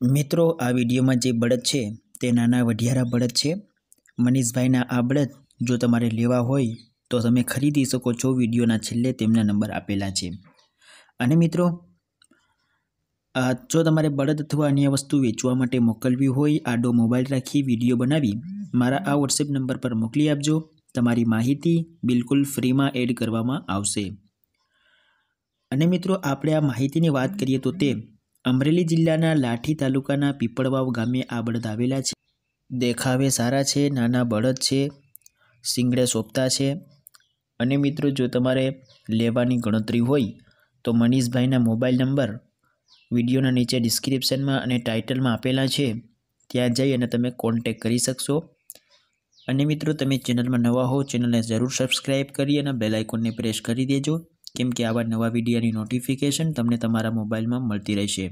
મિત્રો આ વિડીયોમાં જે બળદ છે તે નાના વઢિયારા બળદ છે મનીષભાઈના આ બળદ જો તમારે લેવા હોય તો તમે ખરીદી શકો છો વિડીયોના છેલ્લે તેમના નંબર આપેલા છે અને મિત્રો જો તમારે બળદ અથવા અન્ય વસ્તુ વેચવા માટે મોકલવી હોય આડો મોબાઈલ રાખી વિડીયો બનાવી મારા આ વોટ્સએપ નંબર પર મોકલી આપજો તમારી માહિતી બિલકુલ ફ્રીમાં એડ કરવામાં આવશે અને મિત્રો આપણે આ માહિતીની વાત કરીએ તો તે અમરેલી જિલ્લાના લાઠી તાલુકાના પીપળવાવ ગામે આ બળદ આવેલા છે દેખાવે સારા છે નાના બળદ છે સિંગડે સોપતા છે અને મિત્રો જો તમારે લેવાની ગણતરી હોય તો મનીષભાઈના મોબાઈલ નંબર વિડીયોના નીચે ડિસ્ક્રિપ્શનમાં અને ટાઇટલમાં આપેલા છે ત્યાં જઈ અને તમે કોન્ટેક કરી શકશો અને મિત્રો તમે ચેનલમાં નવા હો ચેનલને જરૂર સબસ્ક્રાઈબ કરી અને બેલાઇકોનને પ્રેસ કરી દેજો કેમ કે આવા નવા વિડીયાની નોટિફિકેશન તમને તમારા મોબાઈલમાં મળતી રહેશે